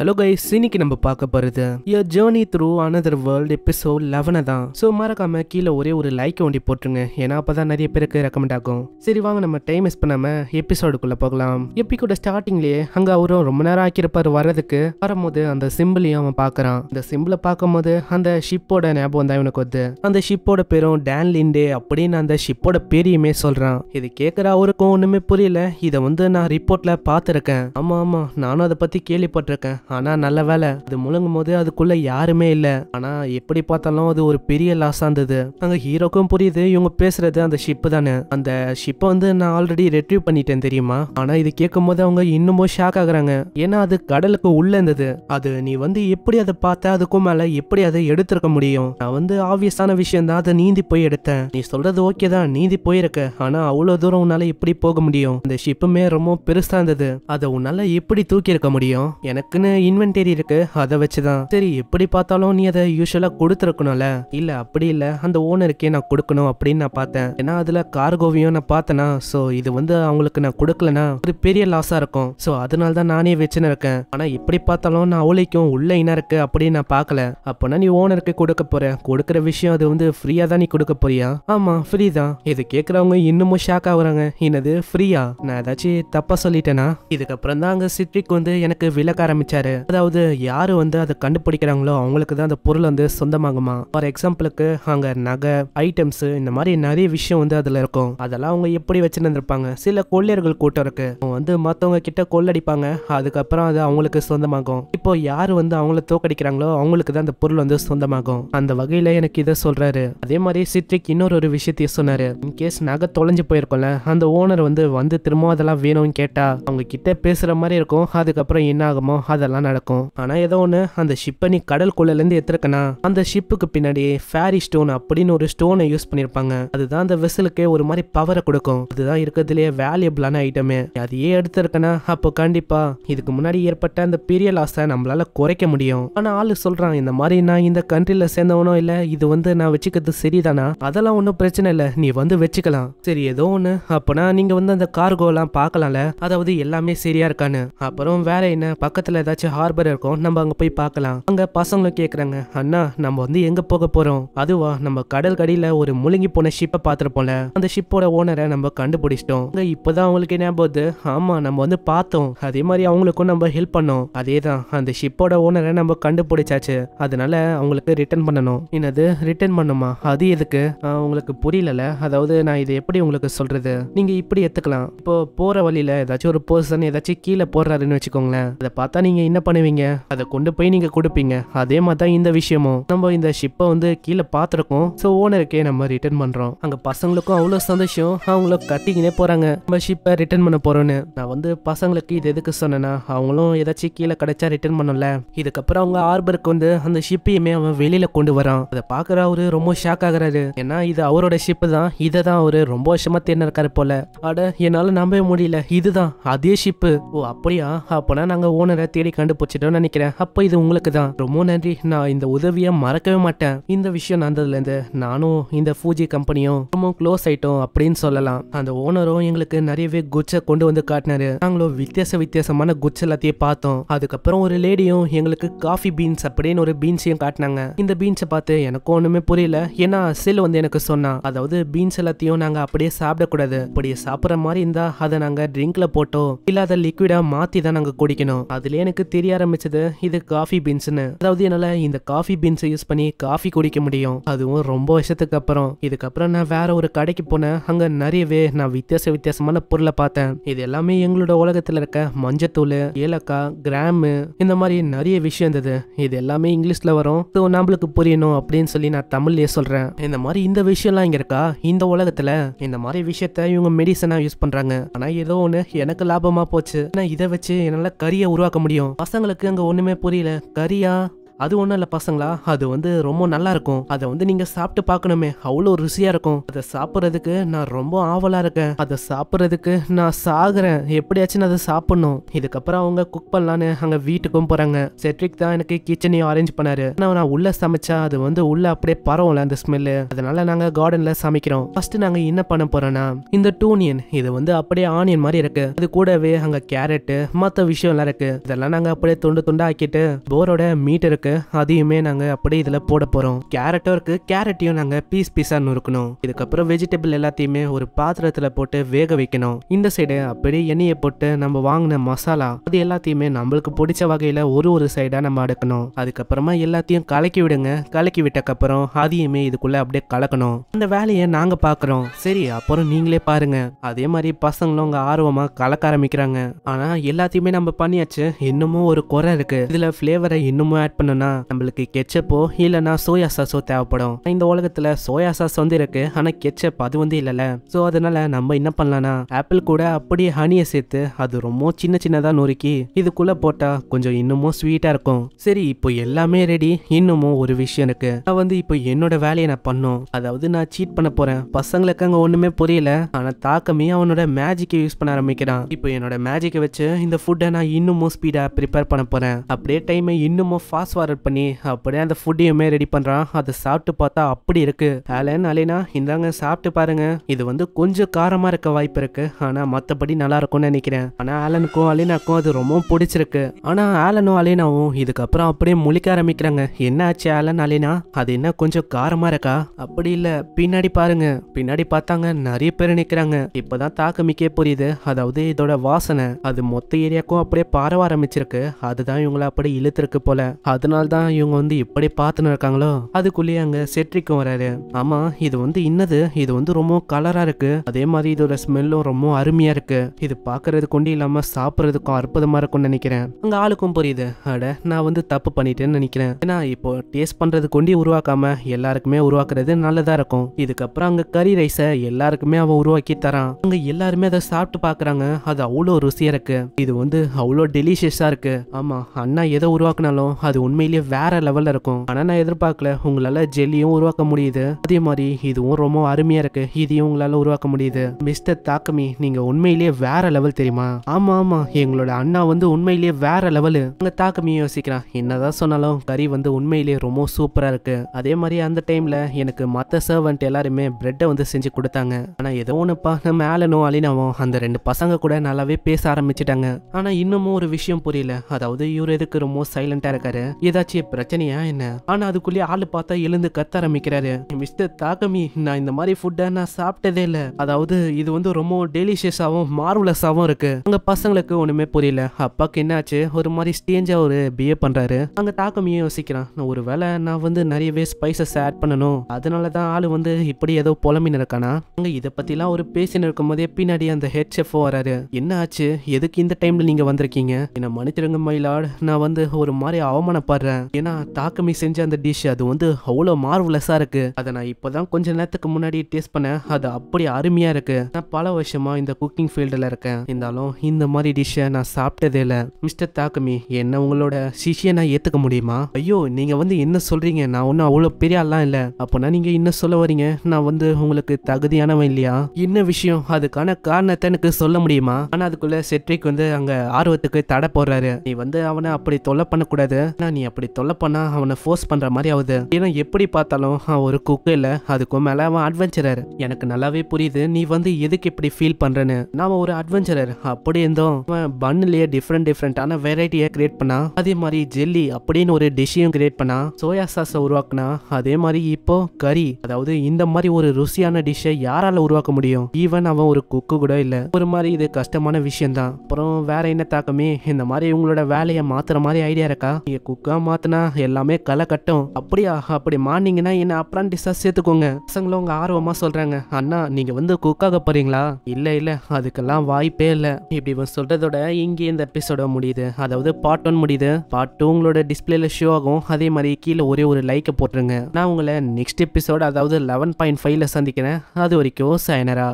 hello guys இன்னைக்கு நம்ம பார்க்க போகிறது யோ journey through another world episode லெவனை தான் ஸோ மறக்காம கீழே ஒரே ஒரு லைக் ஒண்டி போட்டுருங்க ஏன்னா அப்போ தான் நிறைய பேருக்கு ரெக்கமெண்ட் ஆகும் சரி வாங்க நம்ம டைம் மிஸ் பண்ணாமல் எபிசோடுக்குள்ளே போகலாம் எப்படி கூட ஸ்டார்டிங்லேயே அங்கே அவரும் ரொம்ப நேரம் ஆக்கியிருப்பார் வர்றதுக்கு வரும்போது அந்த சிம்பிளையும் அவன் பார்க்குறான் அந்த சிம்பிளை பார்க்கும்போது அந்த ஷிப்போட ஞாபகம் தான் இவனுக்கு வந்து அந்த ஷிப்போட பேரும் டேன் லிண்டே அப்படின்னு அந்த ஷிப்போட பேரையுமே சொல்கிறான் இது கேட்குற அவருக்கும் ஒன்றுமே புரியல இதை வந்து நான் ரிப்போர்ட்டில் பார்த்துருக்கேன் ஆமாம் ஆமாம் நானும் அதை பற்றி கேள்விப்பட்டிருக்கேன் ஆனால் நல்ல வேலை அது முழங்கும் போது அதுக்குள்ளே யாருமே இல்லை ஆனால் எப்படி பார்த்தாலும் அது ஒரு பெரிய லாஸாக இருந்தது அங்கே ஹீரோக்கும் புரியுது இவங்க பேசுறது அந்த ஷிப்பு தானே அந்த ஷிப்பை வந்து நான் ஆல்ரெடி ரெட்ரீவ் பண்ணிட்டேன் தெரியுமா ஆனால் இது கேட்கும் போது அவங்க இன்னமும் ஷாக் ஆகுறாங்க ஏன்னா அது கடலுக்கு உள்ளே இருந்தது அது நீ வந்து எப்படி அதை பார்த்த அதுக்கும் மேலே எப்படி அதை எடுத்திருக்க முடியும் நான் வந்து ஆவியஸான விஷயம் தான் அதை நீந்தி போய் எடுத்தேன் நீ சொல்றது ஓகே தான் நீந்தி போயிருக்க ஆனால் அவ்வளோ தூரம் உன்னால் எப்படி போக முடியும் அந்த ஷிப்புமே ரொம்ப பெருசாக இருந்தது அதை உன்னால் எப்படி தூக்கி இருக்க முடியும் எனக்குன்னு இன்வென்டரி இருக்கு அதை வச்சுதான் சரி எப்படி பார்த்தாலும் நீ அதை யூஸ்வலா கொடுத்துருக்கணும்ல இல்ல அப்படி இல்ல அந்த ஓனருக்கே நான் கொடுக்கணும் அப்படின்னு நான் பார்த்தேன் ஏன்னா அதுல கார்கோவையும் நான் பார்த்தேனா சோ இது வந்து அவங்களுக்கு நான் கொடுக்கலனா ஒரு பெரிய லாஸா இருக்கும் சோ அதனால தான் நானே வச்சுன்னு இருக்கேன் ஆனா எப்படி பார்த்தாலும் நான் அவளைக்கும் உள்ள இனா இருக்கு அப்படின்னு நான் பார்க்கல அப்பனா நீ ஓனருக்கு கொடுக்க போற கொடுக்குற விஷயம் அது வந்து ஃப்ரீயா தான் நீ கொடுக்க போறியா ஆமா ஃப்ரீ தான் இது கேக்குறவங்க இன்னமும் ஷாக் ஆகுறாங்க என்னது ஃப்ரீயா நான் ஏதாச்சும் தப்பா சொல்லிட்டேனா இதுக்கப்புறம் தான் அங்க சிட்ரிக் வந்து எனக்கு விளக்க ஆரம்பிச்சாரு சொல்லியிருக்காரு அதாவது யாரு வந்து அதை கண்டுபிடிக்கிறாங்களோ அவங்களுக்கு தான் அந்த பொருள் வந்து சொந்தமாகுமா ஃபார் எக்ஸாம்பிளுக்கு அங்க நகை ஐட்டம்ஸ் இந்த மாதிரி நிறைய விஷயம் வந்து அதுல இருக்கும் அதெல்லாம் அவங்க எப்படி வச்சிருந்திருப்பாங்க சில கொள்ளையர்கள் கூட்டம் இருக்கு வந்து மத்தவங்க கிட்ட கொள்ளடிப்பாங்க அதுக்கப்புறம் அது அவங்களுக்கு சொந்தமாகும் இப்போ யாரு வந்து அவங்கள தோக்கடிக்கிறாங்களோ அவங்களுக்கு தான் அந்த பொருள் வந்து சொந்தமாகும் அந்த வகையில எனக்கு இதை சொல்றாரு அதே மாதிரி சிட்ரிக் இன்னொரு ஒரு விஷயத்தையும் சொன்னாரு இன்கேஸ் நகை தொலைஞ்சு போயிருக்கோம்ல அந்த ஓனர் வந்து வந்து திரும்ப அதெல்லாம் வேணும்னு கேட்டா அவங்க கிட்ட பேசுற மாதிரி இருக்கும் அதுக்கப்புறம் என்ன ஆகுமோ அதெல்லாம் விஷயங்கள்லாம் நடக்கும் ஆனா ஏதோ ஒன்று அந்த ஷிப்பை நீ கடல் இருந்து எத்திருக்கனா அந்த ஷிப்புக்கு பின்னாடி ஃபேரி ஸ்டோன் அப்படின்னு ஒரு ஸ்டோனை யூஸ் பண்ணியிருப்பாங்க அதுதான் அந்த வெசலுக்கே ஒரு மாதிரி பவரை கொடுக்கும் அதுதான் இருக்கிறதுலயே வேல்யூபிளான ஐட்டமே அதையே எடுத்திருக்கனா அப்போ கண்டிப்பா இதுக்கு முன்னாடி ஏற்பட்ட அந்த பெரிய லாஸை நம்மளால குறைக்க முடியும் ஆனா ஆளு சொல்றான் இந்த மாதிரி நான் இந்த கண்ட்ரில சேர்ந்தவனோ இல்ல இது வந்து நான் வச்சுக்கிறது சரிதானா அதெல்லாம் ஒன்றும் பிரச்சனை இல்ல நீ வந்து வச்சுக்கலாம் சரி ஏதோ ஒண்ணு அப்பனா நீங்க வந்து அந்த கார்கோ எல்லாம் பாக்கலாம்ல அதாவது எல்லாமே சரியா இருக்கான்னு அப்புறம் வேற என்ன பக்கத்தில் ஏதாச்சும் ஹார்பர் இருக்கும் நம்ம அங்க போய் பார்க்கலாம் அங்க பசங்களும் கேக்குறாங்க அண்ணா நம்ம வந்து எங்க போக போறோம் அதுவா நம்ம கடல் கடையில ஒரு முழுங்கி போன ஷிப்பை பாத்துருப்போம்ல அந்த ஷிப்போட ஓனரை நம்ம கண்டுபிடிச்சிட்டோம் அங்க இப்பதான் அவங்களுக்கு என்ன போகுது ஆமா நம்ம வந்து பார்த்தோம் அதே மாதிரி அவங்களுக்கும் நம்ம ஹெல்ப் பண்ணோம் அதே தான் அந்த ஷிப்போட ஓனரை நம்ம கண்டுபிடிச்சாச்சு அதனால அவங்களுக்கு ரிட்டர்ன் பண்ணணும் என்னது ரிட்டர்ன் பண்ணுமா அது எதுக்கு உங்களுக்கு புரியல அதாவது நான் இது எப்படி உங்களுக்கு சொல்றது நீங்க இப்படி எடுத்துக்கலாம் இப்போ போற வழியில ஏதாச்சும் ஒரு பர்சன் ஏதாச்சும் கீழே போடுறாருன்னு வச்சுக்கோங்களேன் அதை பார்த்தா நீங்க என்ன பண்ணுவீங்க அதை கொண்டு போய் நீங்கள் கொடுப்பீங்க அதே மாதிரி தான் இந்த விஷயமும் நம்ம இந்த ஷிப்பை வந்து கீழே பார்த்துருக்கோம் ஸோ ஓனருக்கே நம்ம ரிட்டர்ன் பண்ணுறோம் அங்கே பசங்களுக்கும் அவ்வளோ சந்தோஷம் அவங்கள கட்டிக்கினே போகிறாங்க நம்ம ஷிப்பை ரிட்டர்ன் பண்ண போகிறோன்னு நான் வந்து பசங்களுக்கு இது எதுக்கு சொன்னேன்னா அவங்களும் ஏதாச்சும் கீழே கிடைச்சா ரிட்டர்ன் பண்ணல இதுக்கப்புறம் அவங்க ஆர்பருக்கு வந்து அந்த ஷிப்பையுமே அவன் வெளியில் கொண்டு வரான் அதை பாக்குற அவரு ரொம்ப ஷாக் ஆகுறாரு ஏன்னா இது அவரோட ஷிப்பு தான் இதை தான் அவரு ரொம்ப வருஷமா தேர்ந்து இருக்காரு போல அட என்னால் நம்பவே முடியல இதுதான் அதே ஷிப்பு ஓ அப்படியா அப்போனா நாங்கள் ஓனரை தேடி கண்டுபிடிச்சிட்டோம்னு நினைக்கிறேன் அப்போ இது உங்களுக்கு தான் ரொம்ப நன்றி நான் இந்த உதவியை மறக்கவே மாட்டேன் இந்த விஷயம் நடந்ததுலேருந்து நானும் இந்த ஃபூஜி கம்பெனியும் ரொம்ப க்ளோஸ் ஆயிட்டோம் அப்படின்னு சொல்லலாம் அந்த ஓனரும் எங்களுக்கு நிறையவே குச்சை கொண்டு வந்து காட்டினாரு நாங்களும் வித்தியாச வித்தியாசமான குச்ச எல்லாத்தையும் பார்த்தோம் அதுக்கப்புறம் ஒரு லேடியும் எங்களுக்கு காஃபி பீன்ஸ் அப்படின்னு ஒரு பீன்ஸையும் காட்டினாங்க இந்த பீன்ஸை பார்த்து எனக்கு ஒன்றுமே புரியல ஏன்னா செல் வந்து எனக்கு சொன்னான் அதாவது பீன்ஸ் எல்லாத்தையும் நாங்கள் அப்படியே சாப்பிடக்கூடாது அப்படியே சாப்பிட்ற மாதிரி இருந்தால் அதை நாங்கள் ட்ரிங்க்ல போட்டோம் இல்லாத அதை லிக்விடாக மாற்றி தான் நாங்கள் குடிக்கணும் அதுலேயே எனக்கு தெரிய ஆரம்பிச்சது இது காஃபி பீன்ஸ்னு அதாவது என்னால இந்த காஃபி பீன்ஸை யூஸ் பண்ணி காஃபி குடிக்க முடியும் அதுவும் ரொம்ப வருஷத்துக்கு அப்புறம் இதுக்கப்புறம் நான் வேற ஒரு கடைக்கு போனேன் அங்க நிறையவே நான் வித்தியாச வித்தியாசமான பொருளை பார்த்தேன் இது எல்லாமே எங்களோட உலகத்துல இருக்க மஞ்சத்தூள் ஏலக்காய் கிராமு இந்த மாதிரி நிறைய விஷயம் இருந்தது இது எல்லாமே இங்கிலீஷ்ல வரும் ஸோ நம்மளுக்கு புரியணும் அப்படின்னு சொல்லி நான் தமிழ்லயே சொல்றேன் இந்த மாதிரி இந்த விஷயம்லாம் இங்க இருக்கா இந்த உலகத்துல இந்த மாதிரி விஷயத்த இவங்க மெடிசனா யூஸ் பண்றாங்க ஆனா ஏதோ ஒன்று எனக்கு லாபமா போச்சு நான் இதை வச்சு என்னால் கறியை உருவாக்க முடியும் பசங்களுக்கு அங்கே ஒன்றுமே புரியல கரியா அது ஒன்றும் இல்லை பசங்களா அது வந்து ரொம்ப நல்லா இருக்கும் அதை வந்து நீங்கள் சாப்பிட்டு பார்க்கணுமே அவ்வளோ ருசியாக இருக்கும் அதை சாப்பிட்றதுக்கு நான் ரொம்ப ஆவலாக இருக்கேன் அதை சாப்பிட்றதுக்கு நான் சாகுறேன் எப்படியாச்சும் நான் அதை சாப்பிட்ணும் இதுக்கப்புறம் அவங்க குக் பண்ணலான்னு அங்கே வீட்டுக்கும் போகிறாங்க செட்ரிக் தான் எனக்கு கிச்சனையும் அரேஞ்ச் பண்ணாரு ஆனால் நான் உள்ளே சமைச்சா அது வந்து உள்ளே அப்படியே பரவல அந்த ஸ்மெல்லு அதனால நாங்கள் கார்டனில் சமைக்கிறோம் ஃபர்ஸ்ட் நாங்கள் என்ன பண்ண போகிறோன்னா இந்த டூனியன் இது வந்து அப்படியே ஆனியன் மாதிரி இருக்கு அது கூடவே அங்கே கேரட்டு மற்ற விஷயம்லாம் இருக்கு இதெல்லாம் நாங்கள் அப்படியே துண்டு துண்டாக்கிட்டு போரோட மீட் இருக்கு இருக்கு அதையுமே நாங்கள் அப்படியே இதில் போட போறோம் கேரட்டும் இருக்குது கேரட்டையும் நாங்கள் பீஸ் பீஸா நுறுக்கணும் இதுக்கப்புறம் வெஜிடபிள் எல்லாத்தையுமே ஒரு பாத்திரத்தில் போட்டு வேக வைக்கணும் இந்த சைடு அப்படியே எண்ணெயை போட்டு நம்ம வாங்கின மசாலா அது எல்லாத்தையுமே நம்மளுக்கு பிடிச்ச வகையில் ஒரு ஒரு சைடாக நம்ம அடுக்கணும் அதுக்கப்புறமா எல்லாத்தையும் கலக்கி விடுங்க கலக்கி விட்டக்கப்புறம் அதையுமே இதுக்குள்ளே அப்படியே கலக்கணும் அந்த வேலையை நாங்கள் பார்க்குறோம் சரி அப்புறம் நீங்களே பாருங்கள் அதே மாதிரி பசங்களும் அவங்க ஆர்வமாக கலக்க ஆரம்பிக்கிறாங்க ஆனால் எல்லாத்தையுமே நம்ம பண்ணியாச்சு இன்னமும் ஒரு குறை இருக்குது இதில் ஃப்ளேவரை இன்னமும் ஆட் பண்ணணும் பண்ணணும்னா நம்மளுக்கு கெச்சப்போ இல்லைன்னா சோயா சாஸோ தேவைப்படும் இந்த உலகத்துல சோயா சாஸ் வந்து இருக்கு ஆனா கெச்சப் அது வந்து இல்லல சோ அதனால நம்ம என்ன பண்ணலாம்னா ஆப்பிள் கூட அப்படியே ஹனியை சேர்த்து அது ரொம்ப சின்ன சின்னதா நொறுக்கி இதுக்குள்ள போட்டா கொஞ்சம் இன்னமும் ஸ்வீட்டா இருக்கும் சரி இப்போ எல்லாமே ரெடி இன்னமும் ஒரு விஷயம் இருக்கு நான் வந்து இப்போ என்னோட வேலையை நான் பண்ணும் அதாவது நான் சீட் பண்ண போறேன் பசங்களுக்கு அங்க ஒண்ணுமே புரியல ஆனா தாக்கமே அவனோட மேஜிக்கை யூஸ் பண்ண ஆரம்பிக்கிறான் இப்போ என்னோட மேஜிக்கை வச்சு இந்த ஃபுட்டை நான் இன்னமும் ஸ்பீடா ப்ரிப்பேர் பண்ண போறேன் அப்படியே டைமை இன்னமும் ஃபாஸ்ட் ஆர்டர் பண்ணி அப்படியே அந்த ஃபுட்டையுமே ரெடி பண்ணுறான் அதை சாப்பிட்டு பார்த்தா அப்படி இருக்கு ஆலன் அலேனா இந்தாங்க சாப்பிட்டு பாருங்க இது வந்து கொஞ்சம் காரமாக இருக்க வாய்ப்பு இருக்கு ஆனால் மற்றபடி நல்லா இருக்கும்னு நினைக்கிறேன் ஆனால் ஆலனுக்கும் அலினாக்கும் அது ரொம்ப பிடிச்சிருக்கு ஆனால் ஆலனும் அலினாவும் இதுக்கப்புறம் அப்படியே முழிக்க ஆரம்பிக்கிறாங்க என்ன ஆச்சு ஆலன் அலினா அது என்ன கொஞ்சம் காரமாக இருக்கா அப்படி இல்லை பின்னாடி பாருங்க பின்னாடி பார்த்தாங்க நிறைய பேர் நிற்கிறாங்க இப்போதான் தாக்கமிக்கே புரியுது அதாவது இதோட வாசனை அது மொத்த ஏரியாக்கும் அப்படியே பரவ ஆரம்பிச்சிருக்கு அதுதான் இவங்களை அப்படியே இழுத்துருக்கு போல அதனால நாள் தான் இவங்க வந்து இப்படி பார்த்துன்னு இருக்காங்களோ அதுக்குள்ளேயே அங்கே செட்ரிக்கும் வராரு ஆமா இது வந்து இன்னது இது வந்து ரொம்ப கலரா இருக்கு அதே மாதிரி இதோட ஸ்மெல்லும் ரொம்ப அருமையா இருக்கு இது பாக்குறது கொண்டு இல்லாம சாப்பிட்றதுக்கும் அற்புதமா இருக்கும்னு நினைக்கிறேன் அங்க ஆளுக்கும் புரியுது அட நான் வந்து தப்பு பண்ணிட்டேன்னு நினைக்கிறேன் ஏன்னா இப்போ டேஸ்ட் பண்றது கொண்டி உருவாக்காம எல்லாருக்குமே உருவாக்குறது நல்லதா இருக்கும் இதுக்கப்புறம் அங்க கறி ரைஸை எல்லாருக்குமே அவன் உருவாக்கி தரான் அங்க எல்லாருமே அதை சாப்பிட்டு பாக்குறாங்க அது அவ்வளோ ருசியா இருக்கு இது வந்து அவ்வளோ டெலிஷியஸா இருக்கு ஆமா அண்ணா எதை உருவாக்குனாலும் அது உண்மை உண்மையிலே வேற லெவல்ல இருக்கும் ஆனா நான் எதிர்பார்க்கல உங்களால ஜெல்லியும் உருவாக்க முடியுது அதே மாதிரி இதுவும் ரொம்ப அருமையா இருக்கு இதையும் உங்களால உருவாக்க முடியுது மிஸ்டர் தாக்கமி நீங்க உண்மையிலேயே வேற லெவல் தெரியுமா ஆமா ஆமா எங்களோட அண்ணா வந்து உண்மையிலேயே வேற லெவலு அங்கே தாக்கமி யோசிக்கிறான் என்னதான் சொன்னாலும் கறி வந்து உண்மையிலே ரொம்ப சூப்பரா இருக்கு அதே மாதிரி அந்த டைம்ல எனக்கு மத்த சர்வெண்ட் எல்லாருமே பிரெட்டை வந்து செஞ்சு கொடுத்தாங்க ஆனா ஏதோ ஒண்ணுப்பா நம்ம மேலனும் அலினாவும் அந்த ரெண்டு பசங்க கூட நல்லாவே பேச ஆரம்பிச்சிட்டாங்க ஆனா இன்னமும் ஒரு விஷயம் புரியல அதாவது இவர் எதுக்கு ரொம்ப சைலண்டா இருக்காரு ஏதாச்சும் பிரச்சனையா என்ன ஆனா அதுக்குள்ளே ஆளு பார்த்தா எழுந்து கத்த ஆரம்பிக்கிறாரு மிஸ்டர் தாக்கமி நான் இந்த மாதிரி ஃபுட்டை நான் சாப்பிட்டதே இல்லை அதாவது இது வந்து ரொம்ப டெலிஷியஸாவும் மார்வலஸாகவும் இருக்கு அங்க பசங்களுக்கு ஒண்ணுமே புரியல அப்பாக்கு என்னாச்சு ஒரு மாதிரி ஸ்டேஞ்சா ஒரு பிஹேவ் பண்றாரு அங்க தாக்கமியும் யோசிக்கிறான் ஒரு வேலை நான் வந்து நிறையவே ஸ்பைசஸ் ஆட் பண்ணணும் அதனால தான் ஆளு வந்து இப்படி ஏதோ புலமின்னு இருக்கானா அங்க இதை பத்திலாம் ஒரு பேசி இருக்கும் போதே பின்னாடி அந்த ஹெட் செஃப் வராரு என்ன ஆச்சு எதுக்கு இந்த டைம்ல நீங்க வந்திருக்கீங்க என்ன மனுச்சிருங்க மயிலாடு நான் வந்து ஒரு மாதிரி அவமானப்படுறேன் சொல்றேன் ஏன்னா தாக்கமி செஞ்ச அந்த டிஷ் அது வந்து அவ்வளோ மார்வலஸா இருக்கு அதை நான் இப்போதான் கொஞ்ச நேரத்துக்கு முன்னாடி டேஸ்ட் பண்ணேன் அது அப்படி அருமையா இருக்கு நான் பல வருஷமா இந்த குக்கிங் ஃபீல்டில் இருக்கேன் இருந்தாலும் இந்த மாதிரி டிஷ்ஷை நான் சாப்பிட்டதே இல்லை மிஸ்டர் தாக்கமி என்ன உங்களோட சிஷியை நான் ஏத்துக்க முடியுமா ஐயோ நீங்க வந்து என்ன சொல்றீங்க நான் ஒன்றும் அவ்வளோ பெரிய ஆள்லாம் இல்லை அப்போனா நீங்க என்ன சொல்ல வரீங்க நான் வந்து உங்களுக்கு தகுதியானவன் இல்லையா என்ன விஷயம் அதுக்கான காரணத்தை எனக்கு சொல்ல முடியுமா ஆனா அதுக்குள்ள செட்ரிக் வந்து அங்க ஆர்வத்துக்கு தடை போடுறாரு நீ வந்து அவனை அப்படி தொல்லை பண்ணக்கூடாது நான் நீ அப்படி தொல்லை பண்ணால் அவனை ஃபோர்ஸ் பண்ணுற மாதிரி ஆகுது ஏன்னா எப்படி பார்த்தாலும் அவன் ஒரு குக்கு இல்லை அதுக்கும் மேலே அவன் அட்வென்ச்சரர் எனக்கு நல்லாவே புரியுது நீ வந்து எதுக்கு இப்படி ஃபீல் பண்ணுறேன்னு நாம் ஒரு அட்வென்ச்சரர் அப்படி இருந்தோம் அவன் பன்னுலேயே டிஃப்ரெண்ட் டிஃப்ரெண்ட்டான வெரைட்டியை கிரியேட் பண்ணான் அதே மாதிரி ஜெல்லி அப்படின்னு ஒரு டிஷ்ஷையும் கிரியேட் பண்ணான் சோயா சாஸை உருவாக்குனா அதே மாதிரி இப்போ கறி அதாவது இந்த மாதிரி ஒரு ருசியான டிஷ்ஷை யாரால உருவாக்க முடியும் ஈவன் அவன் ஒரு குக்கு கூட இல்லை ஒரு மாதிரி இது கஷ்டமான விஷயம் தான் அப்புறம் வேற என்ன தாக்கமே இந்த மாதிரி உங்களோட வேலையை மாத்துற மாதிரி ஐடியா இருக்கா நீங்க குக்கா தான் மாற்றினா எல்லாமே களைக்கட்டும் அப்படியா அப்படி மாறினீங்கன்னா என்ன அப்ரான்டிஸாக சேர்த்துக்கோங்க பசங்களும் அவங்க ஆர்வமாக சொல்கிறாங்க அண்ணா நீங்கள் வந்து குக்காக போகிறீங்களா இல்லை இல்லை அதுக்கெல்லாம் வாய்ப்பே இல்லை இப்படி இவன் சொல்கிறதோட இங்கே இந்த எபிசோட முடியுது அதாவது பார்ட் ஒன் முடியுது பார்ட் டூ உங்களோட டிஸ்பிளேல ஷோ ஆகும் அதே மாதிரி கீழே ஒரே ஒரு லைக்கை போட்டுருங்க நான் உங்களை நெக்ஸ்ட் எபிசோட் அதாவது லெவன் பாயிண்ட் ஃபைவ்ல சந்திக்கிறேன் அது வரைக்கும் சைனரா